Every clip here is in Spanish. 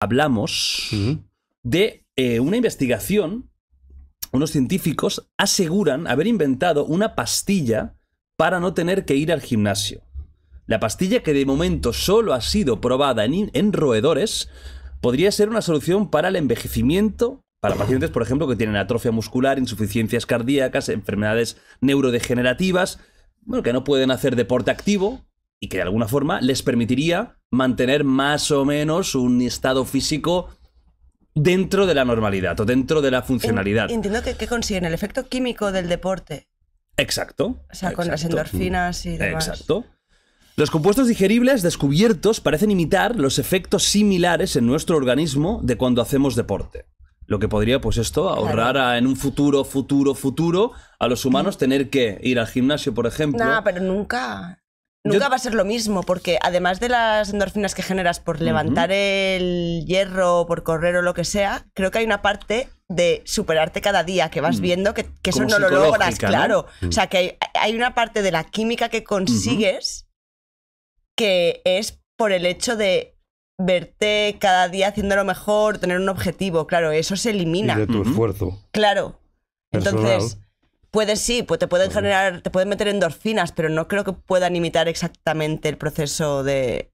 Hablamos de eh, una investigación. Unos científicos aseguran haber inventado una pastilla para no tener que ir al gimnasio. La pastilla que de momento solo ha sido probada en, en roedores podría ser una solución para el envejecimiento para pacientes, por ejemplo, que tienen atrofia muscular, insuficiencias cardíacas, enfermedades neurodegenerativas, bueno, que no pueden hacer deporte activo y que de alguna forma les permitiría mantener más o menos un estado físico dentro de la normalidad o dentro de la funcionalidad. Entiendo que, consiguen el efecto químico del deporte. Exacto. O sea, con las endorfinas y demás. Exacto. Los compuestos digeribles descubiertos parecen imitar los efectos similares en nuestro organismo de cuando hacemos deporte. Lo que podría, pues esto, ahorrar a, en un futuro, futuro, futuro, a los humanos tener que ir al gimnasio, por ejemplo. No, pero nunca. Nunca va a ser lo mismo, porque además de las endorfinas que generas por levantar el hierro, por correr o lo que sea, creo que hay una parte de superarte cada día que vas mm. viendo que, eso no lo logras, claro. Mm. O sea, que hay, una parte de la química que consigues que es por el hecho de verte cada día haciendo lo mejor, tener un objetivo, claro, eso se elimina. de tu esfuerzo. Claro. Entonces, Puede sí, pues te pueden generar, te pueden meter endorfinas, pero no creo que puedan imitar exactamente el proceso de,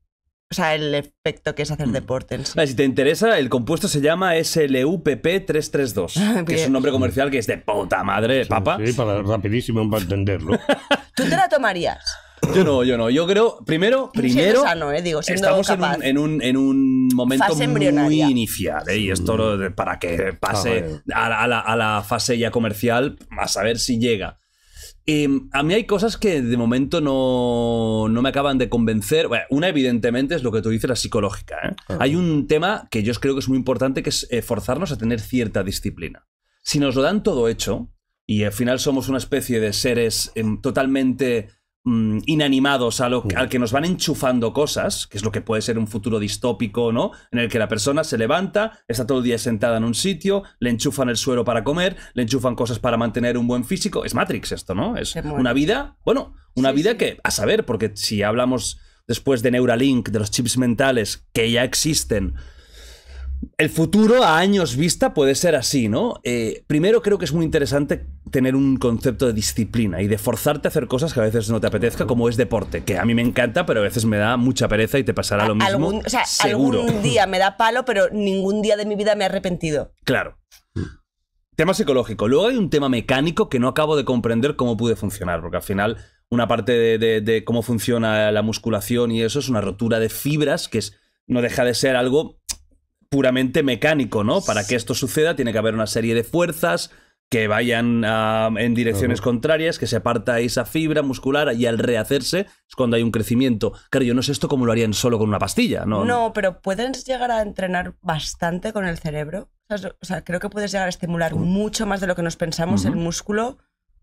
o sea, el efecto que es hacer mm. deporte. si te interesa, el compuesto se llama SLUPP332, ah, que es un nombre comercial que es de puta madre, papá. papa. Sí, para rapidísimo para entenderlo. ¿Tú te la tomarías? Yo no, yo no. Yo creo, primero, primero. Eh, estamos En, un, momento muy inicial. ¿eh? Y esto para que pase ah, a, la, fase ya comercial, a saber si llega. Em, a mí hay cosas que de momento no, me acaban de convencer. una, evidentemente, es lo que tú dices, la psicológica. ¿eh? Ah, hay un tema que yo creo que es muy importante, que es forzarnos a tener cierta disciplina. Si nos lo dan todo hecho, y al final somos una especie de seres em, totalmente Mm, inanimados a lo, al que nos van enchufando cosas, que es lo que puede ser un futuro distópico, ¿no? En el que la persona se levanta, está todo el día sentada en un sitio, le enchufan el suero para comer, le enchufan cosas para mantener un buen físico. Es Matrix esto, ¿no? Es una vida, bueno, una vida que, a saber, porque si hablamos después de Neuralink, de los chips mentales que ya existen, el futuro a años vista puede ser así, ¿no? Eh, primero creo que es muy interesante tener un concepto de disciplina y de forzarte a hacer cosas que a veces no te apetezca, como es deporte, que a mí me encanta, pero a veces me da mucha pereza y te pasará lo mismo. Algún, seguro. algún día me da palo, pero ningún día de mi vida me he arrepentido. Claro. Mm. Tema psicológico. Luego hay un tema mecánico que no acabo de comprender cómo pude funcionar, porque al final una parte de, cómo funciona la musculación y eso es una rotura de fibras que es, no deja de ser algo puramente mecánico, ¿no? Para que esto suceda tiene que haber una serie de fuerzas, que vayan ah, en direcciones contrarias, que se aparta esa fibra muscular y al rehacerse es cuando hay un crecimiento. Claro, yo no sé esto cómo lo harían solo con una pastilla, ¿no? No, pero ¿puedes llegar a entrenar bastante con el cerebro. O sea, creo que puedes llegar a estimular mucho más de lo que nos pensamos el músculo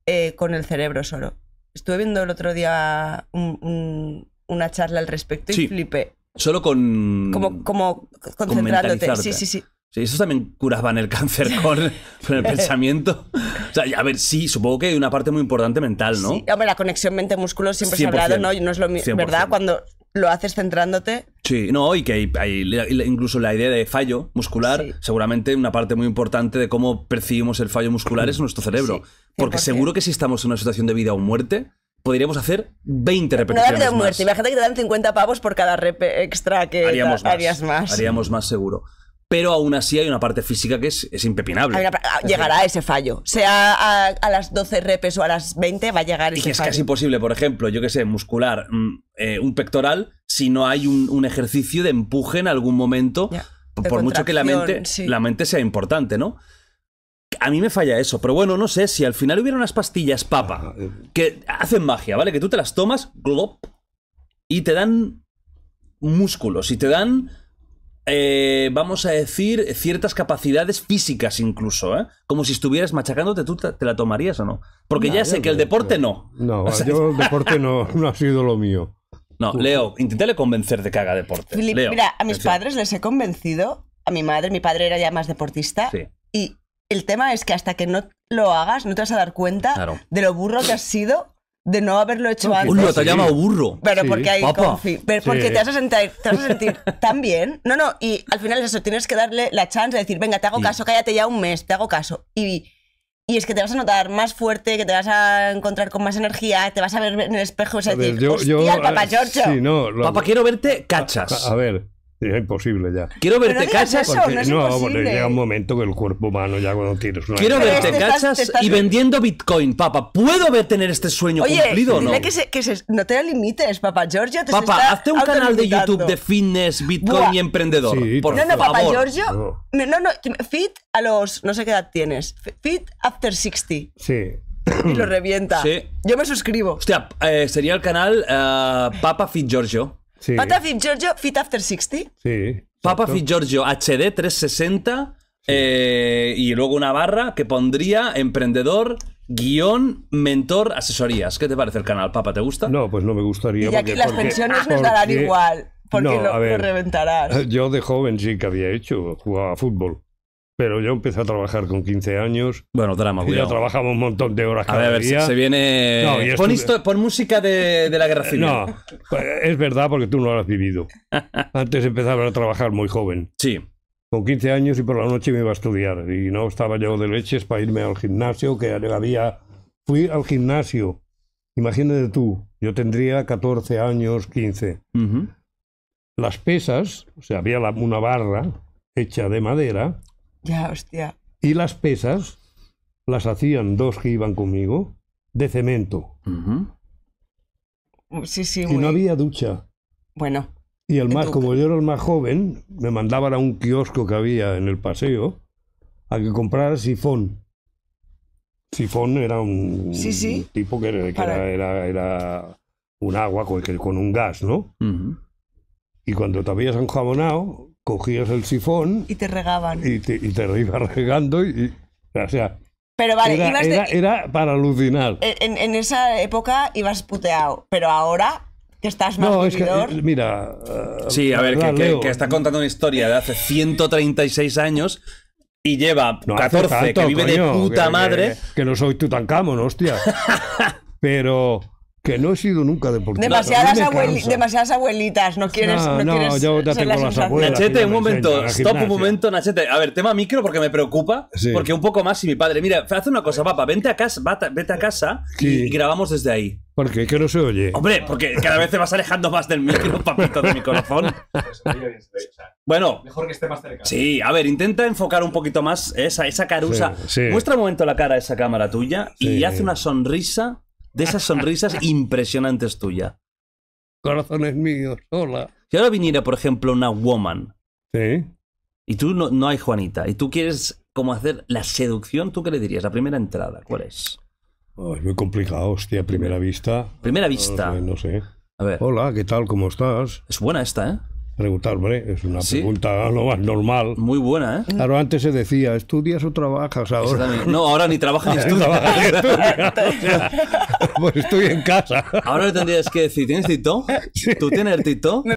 eh, con el cerebro solo. Estuve viendo el otro día una charla al respecto y sí. flipé. Solo con. Como, como concentrándote. sí, sí, sí. Sí, esos también curaban el cáncer con, el pensamiento. O sea, a ver, sí, supongo que hay una parte muy importante mental, ¿no? Sí, hombre, la conexión mente-músculo siempre se ha hablado, ¿no? No es lo mismo, ¿verdad? Cuando lo haces centrándote. Sí, no, y que hay, incluso la idea de fallo muscular, seguramente una parte muy importante de cómo percibimos el fallo muscular es nuestro cerebro. porque seguro que si estamos en una situación de vida o muerte, podríamos hacer 20 repeticiones. No de muerte, imagínate que te dan 50 pavos por cada rep extra que harías más. Haríamos más seguro pero aún así hay una parte física que es, impepinable. Ah, llegará ese fallo. Sea a, las 12 repes o a las 20, va a llegar ese fallo. Y es casi imposible, por ejemplo, yo que sé, muscular mm, eh, un pectoral si no hay un, ejercicio de empuje en algún momento, por mucho que la mente, la mente sea importante, ¿no? A mí me falla eso, pero bueno, no sé, si al final hubiera unas pastillas papa ah, eh. que hacen magia, ¿vale? Que tú te las tomas, glop, y te dan músculos, y te dan eh, vamos a decir, ciertas capacidades físicas incluso, ¿eh? Como si estuvieras machacándote, ¿tú te, la tomarías o no? Porque ya sé que el deporte no. No, yo el deporte no, no ha sido lo mío. No, Leo, inténtale convencer de que haga deporte. mira, a mis padres les he convencido, a mi madre, mi padre era ya más deportista, y el tema es que hasta que no lo hagas no te vas a dar cuenta de lo burro que has sido de no haberlo hecho antes. te llama burro. Pero porque te vas, a sentir, tan bien. No, no, y al final es eso, tienes que darle la chance de decir, venga, te hago caso, cállate ya un mes, te hago caso. Y, y es que te vas a notar más fuerte, que te vas a encontrar con más energía, te vas a ver en el espejo o decir, yo, papá ah, Giorgio. no, papá, quiero verte cachas. a ver, es imposible ya. Quiero verte cachas. no, bueno, llega un momento que el cuerpo humano ya cuando tienes Quiero verte este cachas y vendiendo Bitcoin, papá. ¿Puedo ver tener este sueño cumplido o no? Oye, que no te limites, papá. Giorgio te Papá, hazte un canal de YouTube de fitness, Bitcoin y emprendedor. no, no, papá, Giorgio. No. no, no, fit a los. No sé qué edad tienes. Fit after 60. Sí. Y lo revienta. Sí. Yo me suscribo. Hostia, eh, sería el canal eh, Papa Fit Giorgio. ¿Papa Fit Giorgio, Fit After 60. Sí. Papa Giorgio, HD 360 y luego una barra que pondría emprendedor, guión, mentor, asesorías. ¿Qué te parece el canal, Papa? ¿Te gusta? No, pues no me gustaría. Y aquí las pensiones nos darán igual, porque lo, reventarás. Yo de joven sí que había hecho, jugaba fútbol pero yo empecé a trabajar con 15 años. Bueno, drama, Ya trabajaba un montón de horas cada ver, a ver, si Se, viene... No, pon, música de, la Guerra eh, Civil. No, pues, es verdad porque tú no lo has vivido. Antes empezaba a trabajar muy joven. Sí. Con 15 años y por la noche me iba a estudiar. Y no estaba yo de leches para irme al gimnasio, que había... Fui al gimnasio. Imagínate tú, yo tendría 14 años, 15. Las pesas, o sea, había una barra hecha de madera ya, Y las pesas las hacían dos que iban conmigo de cemento. Sí, sí. Y no había ducha. Bueno. Y el más, como yo era el más joven, me mandaban a un kiosco que había en el paseo a que comprara sifón. Sifón era un, tipo que, era, un agua con, con un gas, ¿no? Y cuando te habías enjabonado, cogías el sifón. Y te regaban. Y te, y ibas regando y, O sea. Pero vale, era, ibas era, para alucinar. E, en, esa época ibas puteado, pero ahora que estás más no, eh, mira... Eh, sí, a ver, que, está contando una historia de hace 136 años y lleva 14, que vive de puta madre... Que, no soy Tutankamón, hostia. pero que no he sido nunca deportista. Demasiadas, demasiadas abuelitas, no quieres. No, yo ya tengo las, abuelas. Nachete, un momento, stop un momento, Nachete. A ver, tema micro porque me preocupa, porque un poco más y mi padre. Mira, haz una cosa, papá, vete a casa y grabamos desde ahí. ¿Por qué? Que no se oye. Hombre, porque cada vez te vas alejando más del micro, papito, de mi corazón. bueno. Mejor que esté más cerca. Sí, a ver, intenta enfocar un poquito más esa, esa carusa. Muestra un momento la cara a esa cámara tuya y haz una sonrisa de esas sonrisas impresionantes tuyas. Corazones míos, hola. Si ahora viniera, por ejemplo, una woman. Sí. Y tú no, no hay Juanita. Y tú quieres como hacer la seducción, ¿tú qué le dirías? La primera entrada, ¿cuál es? es muy complicado, hostia, primera vista. Primera vista. No, no sé. A ver. Hola, ¿qué tal? ¿Cómo estás? Es buena esta, ¿eh? preguntar, hombre, es una pregunta lo más normal. Muy buena, ¿eh? Claro, antes se decía, ¿estudias o trabajas ahora? No, ahora ni trabajas ni estudias. pues estoy en casa. Ahora tendrías que decir, ¿tienes Tito? ¿Tú tienes Tito?